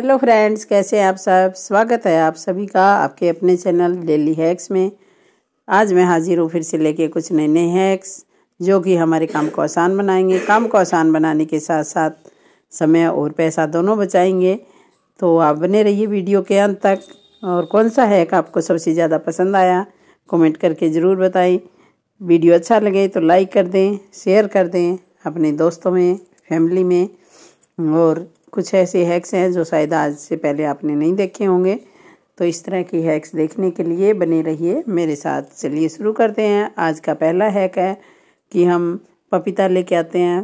hello friends कैसे हैं आप सब स्वागत है आप सभी का आपके अपने चैनल डेली हैक्स में आज मैं हाजिर हूँ फिर से लेके कुछ नए नए हैक्स जो कि हमारे काम को आसान बनाएंगे काम को आसान बनाने के साथ साथ समय और पैसा दोनों बचाएंगे तो आप बने रहिए वीडियो के अंत तक और कौन सा हैक आपको सबसे ज़्यादा पसंद आया कमेंट करके ज़रूर बताएं वीडियो अच्छा लगे तो लाइक कर दें शेयर कर दें अपने दोस्तों में फैमिली में और कुछ ऐसे हैक्स हैं जो शायद आज से पहले आपने नहीं देखे होंगे तो इस तरह की हैक्स देखने के लिए बने रहिए मेरे साथ चलिए शुरू करते हैं आज का पहला हैक है कि हम पपीता लेके आते हैं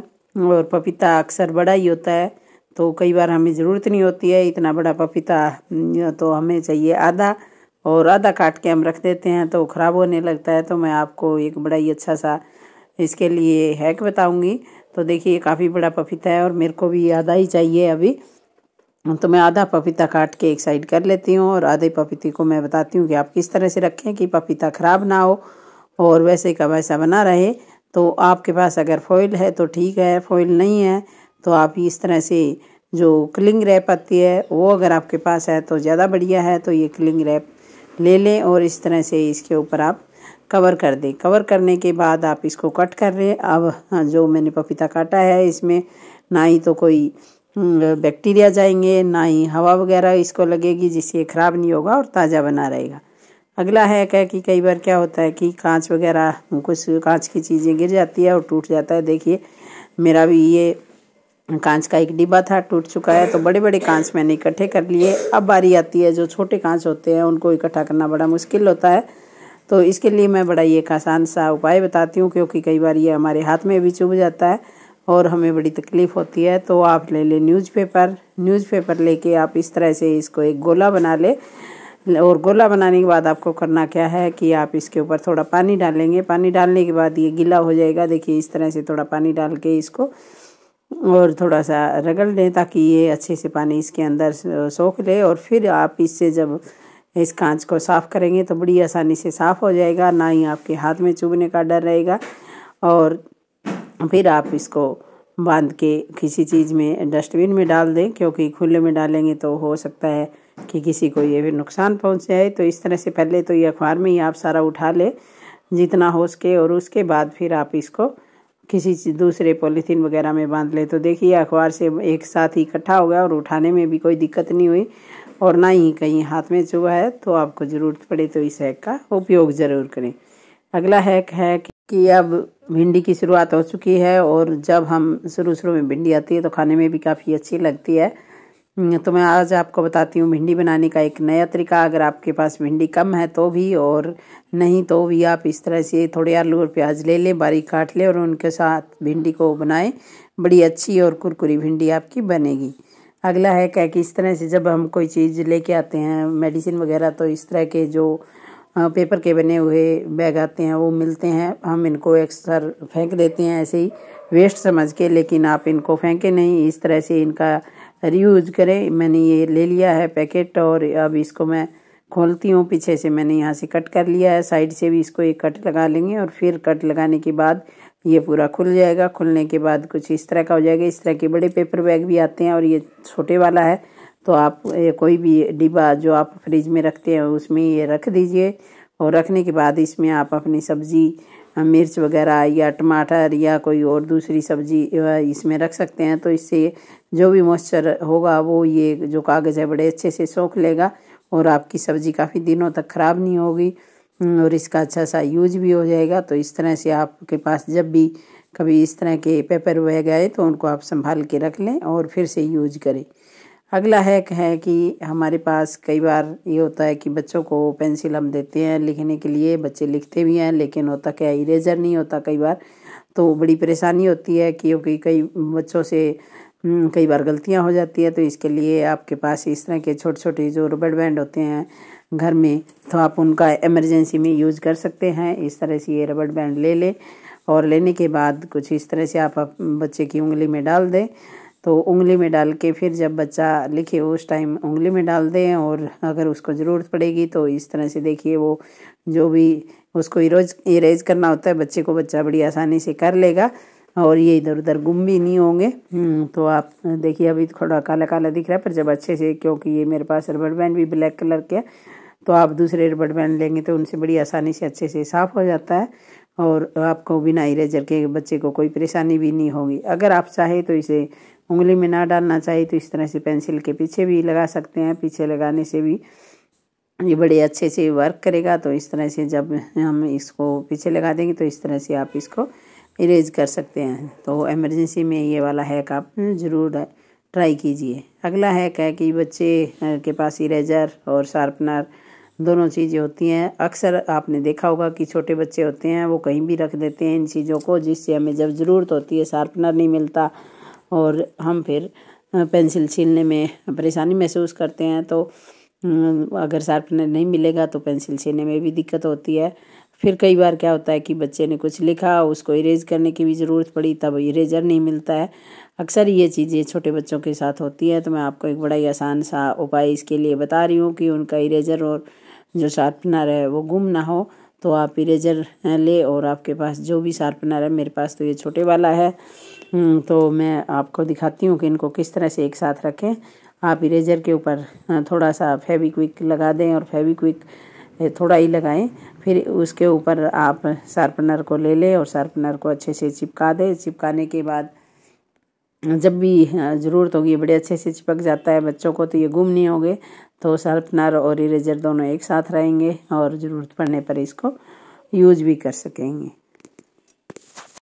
और पपीता अक्सर बड़ा ही होता है तो कई बार हमें ज़रूरत नहीं होती है इतना बड़ा पपीता तो हमें चाहिए आधा और आधा काट के हम रख देते हैं तो ख़राब होने लगता है तो मैं आपको एक बड़ा ही अच्छा सा इसके लिए हैक बताऊंगी तो देखिए ये काफ़ी बड़ा पपीता है और मेरे को भी आधा ही चाहिए अभी तो मैं आधा पपीता काट के एक साइड कर लेती हूँ और आधे पपीते को मैं बताती हूँ कि आप किस तरह से रखें कि पपीता ख़राब ना हो और वैसे का वैसा बना रहे तो आपके पास अगर फॉइल है तो ठीक है फॉइल नहीं है तो आप इस तरह से जो क्लिंग रैप आती है वो अगर आपके पास है तो ज़्यादा बढ़िया है तो ये क्लिंग रैप ले लें और इस तरह से इसके ऊपर आप कवर कर दें कवर करने के बाद आप इसको कट कर रहे हैं अब हाँ, जो मैंने पपीता काटा है इसमें ना ही तो कोई हम्म, बैक्टीरिया जाएंगे ना ही हवा वगैरह इसको लगेगी जिससे ख़राब नहीं होगा और ताज़ा बना रहेगा अगला है क्या कि कई बार क्या होता है कि कांच वगैरह कुछ कांच की चीज़ें गिर जाती है और टूट जाता है देखिए मेरा भी ये कांच का एक डिब्बा था टूट चुका है तो बड़े बड़े कांच मैंने इकट्ठे कर लिए अब बारी आती है जो छोटे कांच होते हैं उनको इकट्ठा करना बड़ा मुश्किल होता है तो इसके लिए मैं बड़ा ही एक आसान सा उपाय बताती हूँ क्योंकि कई बार ये हमारे हाथ में भी चुभ जाता है और हमें बड़ी तकलीफ़ होती है तो आप ले लें न्यूज़पेपर न्यूज़पेपर लेके आप इस तरह से इसको एक गोला बना ले और गोला बनाने के बाद आपको करना क्या है कि आप इसके ऊपर थोड़ा पानी डालेंगे पानी डालने के बाद ये गीला हो जाएगा देखिए इस तरह से थोड़ा पानी डाल के इसको और थोड़ा सा रगड़ लें ताकि ये अच्छे से पानी इसके अंदर सोख ले और फिर आप इससे जब इस कांच को साफ़ करेंगे तो बड़ी आसानी से साफ़ हो जाएगा ना ही आपके हाथ में चुभने का डर रहेगा और फिर आप इसको बांध के किसी चीज़ में डस्टबिन में डाल दें क्योंकि खुले में डालेंगे तो हो सकता है कि किसी को ये भी नुकसान पहुंच जाए तो इस तरह से पहले तो ये अखबार में ही आप सारा उठा ले जितना हो सके और उसके बाद फिर आप इसको किसी दूसरे पॉलीथीन वगैरह में बांध ले तो देखिए अखबार से एक साथ ही इकट्ठा हो गया और उठाने में भी कोई दिक्कत नहीं हुई और ना ही कहीं हाथ में चुभा है तो आपको ज़रूरत पड़े तो इस हैक का उपयोग ज़रूर करें अगला हैक है कि अब भिंडी की शुरुआत हो चुकी है और जब हम शुरू शुरू में भिंडी आती है तो खाने में भी काफ़ी अच्छी लगती है हम्म, तो मैं आज आपको बताती हूँ भिंडी बनाने का एक नया तरीका अगर आपके पास भिंडी कम है तो भी और नहीं तो भी आप इस तरह से थोड़े आलू और प्याज ले लें बारीक काट लें और उनके साथ भिंडी को बनाएं बड़ी अच्छी और कुरकुरी भिंडी आपकी बनेगी अगला है क्या कि इस तरह से जब हम कोई चीज़ लेके आते हैं मेडिसिन वगैरह तो इस तरह के जो पेपर के बने हुए बैग आते हैं वो मिलते हैं हम इनको अक्सर फेंक देते हैं ऐसे ही वेस्ट समझ के लेकिन आप इनको फेंके नहीं इस तरह से इनका रीयूज करें मैंने ये ले लिया है पैकेट और अब इसको मैं खोलती हूँ पीछे से मैंने यहाँ से कट कर लिया है साइड से भी इसको एक कट लगा लेंगे और फिर कट लगाने के बाद ये पूरा खुल जाएगा खुलने के बाद कुछ इस तरह का हो जाएगा इस तरह के बड़े पेपर बैग भी आते हैं और ये छोटे वाला है तो आप ये कोई भी डिब्बा जो आप फ्रिज में रखते हैं उसमें ये रख दीजिए और रखने के बाद इसमें आप अपनी सब्ज़ी मिर्च वगैरह या टमाटर या कोई और दूसरी सब्जी इसमें रख सकते हैं तो इससे जो भी मॉइस्चर होगा वो ये जो कागज़ है बड़े अच्छे से सोख लेगा और आपकी सब्ज़ी काफ़ी दिनों तक ख़राब नहीं होगी हम्म, और इसका अच्छा सा यूज भी हो जाएगा तो इस तरह से आपके पास जब भी कभी इस तरह के पेपर वह गए तो उनको आप संभाल के रख लें और फिर से यूज करें अगला हैक है कि हमारे पास कई बार ये होता है कि बच्चों को पेंसिल हम देते हैं लिखने के लिए बच्चे लिखते भी हैं लेकिन होता क्या इरेजर नहीं होता कई बार तो बड़ी परेशानी होती है क्योंकि कई बच्चों से हम्म, कई बार गलतियाँ हो जाती है तो इसके लिए आपके पास इस तरह के छोटे छोटे जो रबड़ बैंड होते हैं घर में तो आप उनका इमरजेंसी में यूज़ कर सकते हैं इस तरह से ये रबड़ बैंड ले लें और लेने के बाद कुछ इस तरह से आप बच्चे की उंगली में डाल दें तो उंगली में डाल के फिर जब बच्चा लिखे उस टाइम उंगली में डाल दें और अगर उसको ज़रूरत पड़ेगी तो इस तरह से देखिए वो जो भी उसको इरोज इरेज करना होता है बच्चे को बच्चा बड़ी आसानी से कर लेगा और ये इधर उधर गुम भी नहीं होंगे हम्म, तो आप देखिए अभी थोड़ा काला काला दिख रहा है पर जब अच्छे से क्योंकि ये मेरे पास रबड़ बैंड भी ब्लैक कलर के तो आप दूसरे रबड़ बैंड लेंगे तो उनसे बड़ी आसानी से अच्छे से साफ़ हो जाता है और आपको बिना इरेजर के बच्चे को कोई परेशानी भी नहीं होगी अगर आप चाहें तो इसे उंगली में ना डालना चाहिए तो इस तरह से पेंसिल के पीछे भी लगा सकते हैं पीछे लगाने से भी ये बड़े अच्छे से वर्क करेगा तो इस तरह से जब हम इसको पीछे लगा देंगे तो इस तरह से आप इसको इरेज कर सकते हैं तो एमरजेंसी में ये वाला हैक आप हम्म, ज़रूर ट्राई कीजिए अगला हैक है कि बच्चे के पास इरेजर और शार्पनर दोनों चीज़ें होती हैं अक्सर आपने देखा होगा कि छोटे बच्चे होते हैं वो कहीं भी रख देते हैं इन चीज़ों को जिससे हमें जब ज़रूरत होती है शार्पनर नहीं मिलता और हम फिर पेंसिल छीलने में परेशानी महसूस करते हैं तो अगर शार्पनर नहीं मिलेगा तो पेंसिल छीलने में भी दिक्कत होती है फिर कई बार क्या होता है कि बच्चे ने कुछ लिखा उसको इरेज करने की भी ज़रूरत पड़ी तब इरेजर नहीं मिलता है अक्सर ये चीज़ें छोटे बच्चों के साथ होती है तो मैं आपको एक बड़ा ही आसान सा उपाय इसके लिए बता रही हूँ कि उनका इरेजर और जो शार्पनर है वो गुम ना हो तो आप इरेजर ले और आपके पास जो भी शार्पनर है मेरे पास तो ये छोटे वाला है हम्म, तो मैं आपको दिखाती हूँ कि इनको किस तरह से एक साथ रखें आप इरेजर के ऊपर थोड़ा सा फेविक्विक लगा दें और फेविक्विक थोड़ा ही लगाएं फिर उसके ऊपर आप शार्पनर को ले लें और शार्पनर को अच्छे से चिपका दें चिपकाने के बाद जब भी हाँ, ज़रूरत होगी बड़े अच्छे से चिपक जाता है बच्चों को तो ये गुम नहीं होंगे तो शार्पनर और इरेजर दोनों एक साथ रहेंगे और ज़रूरत पड़ने पर इसको यूज भी कर सकेंगे